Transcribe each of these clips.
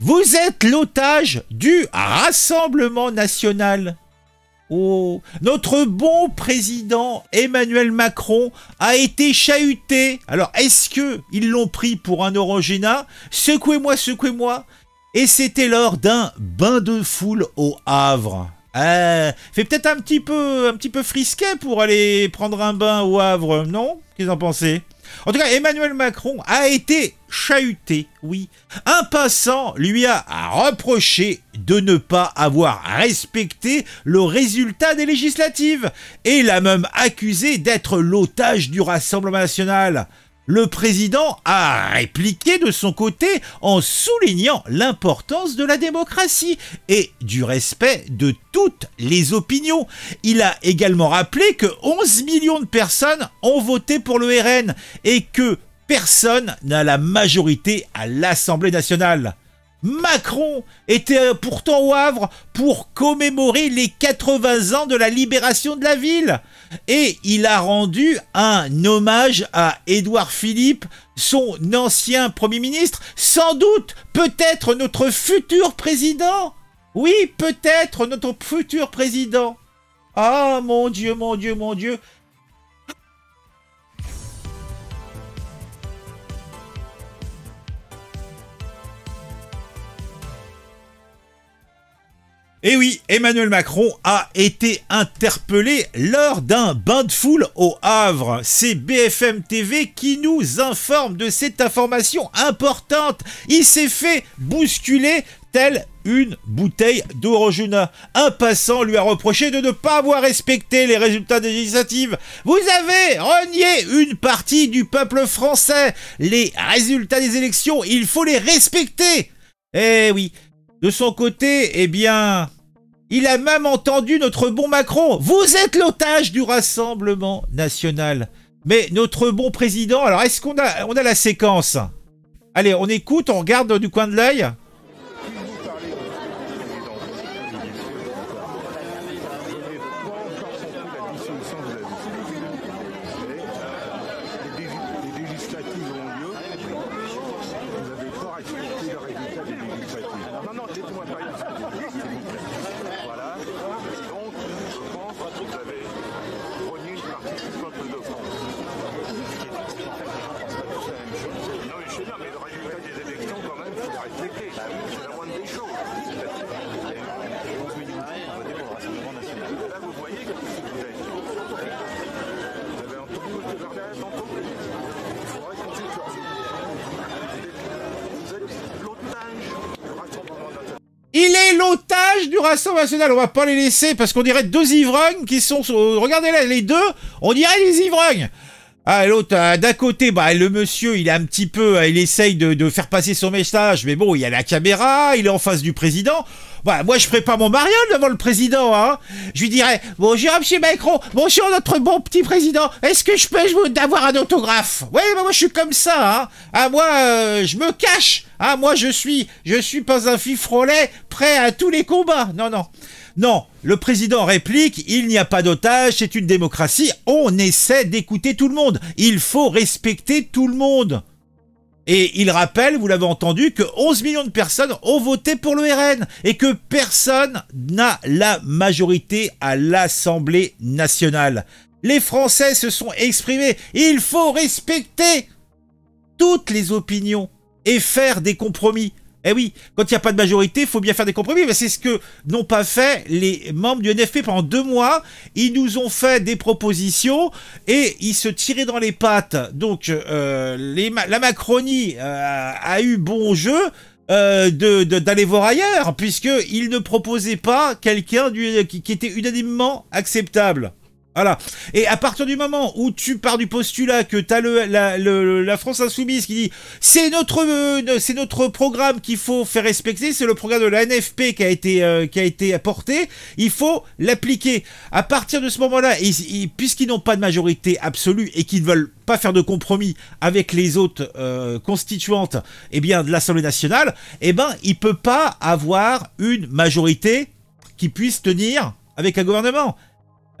Vous êtes l'otage du Rassemblement national. Oh, notre bon président Emmanuel Macron a été chahuté. Alors, est-ce que ils l'ont pris pour un orangina Secouez-moi, secouez-moi. Et c'était lors d'un bain de foule au Havre. Euh, fait peut-être un petit peu, un petit peu frisquet pour aller prendre un bain au Havre, non Qu'est-ce en pensez en tout cas, Emmanuel Macron a été chahuté, oui. Un passant lui a reproché de ne pas avoir respecté le résultat des législatives et l'a même accusé d'être l'otage du Rassemblement national. Le président a répliqué de son côté en soulignant l'importance de la démocratie et du respect de toutes les opinions. Il a également rappelé que 11 millions de personnes ont voté pour le RN et que personne n'a la majorité à l'Assemblée nationale. Macron était euh, pourtant au Havre pour commémorer les 80 ans de la libération de la ville. Et il a rendu un hommage à Édouard Philippe, son ancien Premier ministre, sans doute peut-être notre futur président. Oui, peut-être notre futur président. Ah mon Dieu, mon Dieu, mon Dieu. Et eh oui, Emmanuel Macron a été interpellé lors d'un bain de foule au Havre. C'est BFM TV qui nous informe de cette information importante. Il s'est fait bousculer telle une bouteille d'Orojuna. Un passant lui a reproché de ne pas avoir respecté les résultats des initiatives. Vous avez renié une partie du peuple français. Les résultats des élections, il faut les respecter. Eh oui, de son côté, eh bien, il a même entendu notre bon Macron. Vous êtes l'otage du Rassemblement national. Mais notre bon président, alors est-ce qu'on a, on a la séquence Allez, on écoute, on regarde du coin de l'œil. du Rassemblement National, on va pas les laisser parce qu'on dirait deux ivrognes qui sont... Euh, regardez là, les deux, on dirait des ivrognes ah, l'autre, euh, d'un côté, bah, le monsieur, il est un petit peu, euh, il essaye de, de faire passer son message, mais bon, il y a la caméra, il est en face du président. Bah, moi, je prépare mon mariole devant le président, hein. Je lui dirais, bonjour, monsieur Macron, bonjour, notre bon petit président, est-ce que je peux avoir un autographe Ouais, bah, moi, je suis comme ça, hein. Ah, moi, euh, je me cache. Ah, moi, je suis, je suis pas un fifrolet prêt à tous les combats. Non, non. Non, le président réplique, il n'y a pas d'otage, c'est une démocratie, on essaie d'écouter tout le monde. Il faut respecter tout le monde. Et il rappelle, vous l'avez entendu, que 11 millions de personnes ont voté pour le RN et que personne n'a la majorité à l'Assemblée nationale. Les Français se sont exprimés. Il faut respecter toutes les opinions et faire des compromis. Eh oui, quand il n'y a pas de majorité, il faut bien faire des compromis. Mais c'est ce que n'ont pas fait les membres du NFP pendant deux mois. Ils nous ont fait des propositions et ils se tiraient dans les pattes. Donc euh, la Macronie euh, a eu bon jeu. Euh, d'aller voir ailleurs, puisqu'il ne proposait pas quelqu'un qui était unanimement acceptable. Et à partir du moment où tu pars du postulat que tu as le, la, le, la, France Insoumise qui dit c'est notre, euh, c'est notre programme qu'il faut faire respecter, c'est le programme de la NFP qui a été, euh, qui a été apporté, il faut l'appliquer. À partir de ce moment-là, puisqu'ils n'ont pas de majorité absolue et qu'ils ne veulent pas faire de compromis avec les autres euh, constituantes et eh bien, de l'Assemblée nationale, eh ben, il ne peut pas avoir une majorité qui puisse tenir avec un gouvernement.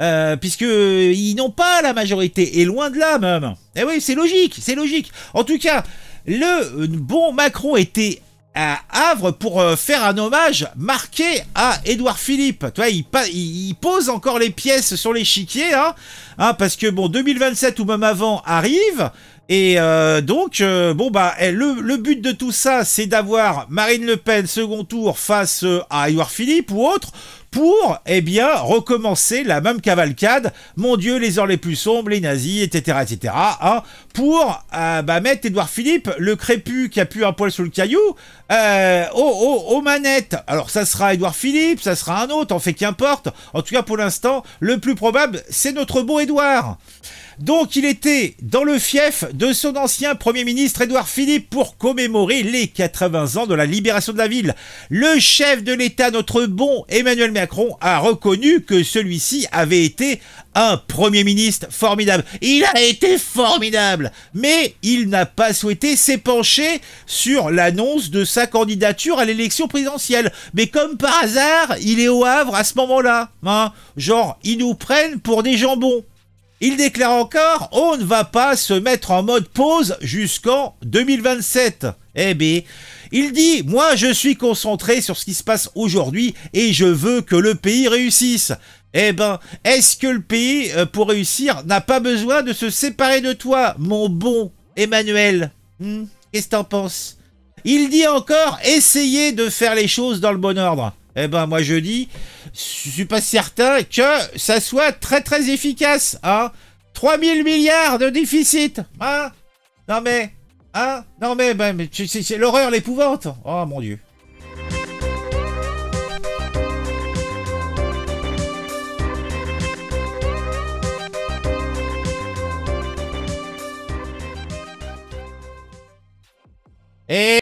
Euh, puisque euh, ils n'ont pas la majorité, et loin de là même. Eh oui, c'est logique, c'est logique. En tout cas, le euh, bon Macron était à Havre pour faire un hommage marqué à Édouard Philippe. Tu vois, il, il, pose encore les pièces sur l'échiquier, hein, hein, parce que bon, 2027 ou même avant arrive. Et donc, bon bah, eh, le, but de tout ça, c'est d'avoir Marine Le Pen second tour face à Édouard Philippe ou autre pour, eh bien, recommencer la même cavalcade, mon Dieu, les heures les plus sombres, les nazis, etc., etc., hein. pour euh, bah, mettre Edouard Philippe, le crépu qui a pu un poil sous le caillou, euh, aux, manettes. Alors, ça sera Edouard Philippe, ça sera un autre, en fait, qu'importe. En tout cas, pour l'instant, le plus probable, c'est notre beau Edouard. Donc il était dans le fief de son ancien Premier ministre Édouard Philippe pour commémorer les 80 ans de la libération de la ville. Le chef de l'État, notre bon Emmanuel Macron, Macron a reconnu que celui-ci avait été un Premier ministre formidable. Il a été formidable, mais il n'a pas souhaité s'épancher sur l'annonce de sa candidature à l'élection présidentielle. Mais comme par hasard, il est au Havre à ce moment-là. Hein. Genre, ils nous prennent pour des jambons. Il déclare encore on ne va pas se mettre en mode pause jusqu'en 2027. Eh bien, il dit moi je suis concentré sur ce qui se passe aujourd'hui et je veux que le pays réussisse. Eh ben, est-ce que le pays, euh, pour réussir, n'a pas besoin de se séparer de toi, mon bon Emmanuel hmm, Qu'est-ce que t'en penses Il dit encore essayez de faire les choses dans le bon ordre. Eh ben, moi je dis je suis pas certain que ça soit très très efficace, hein 3000 milliards de déficit, hein Non mais, hein Non mais, ben, mais c'est l'horreur, l'épouvante Oh mon dieu Et...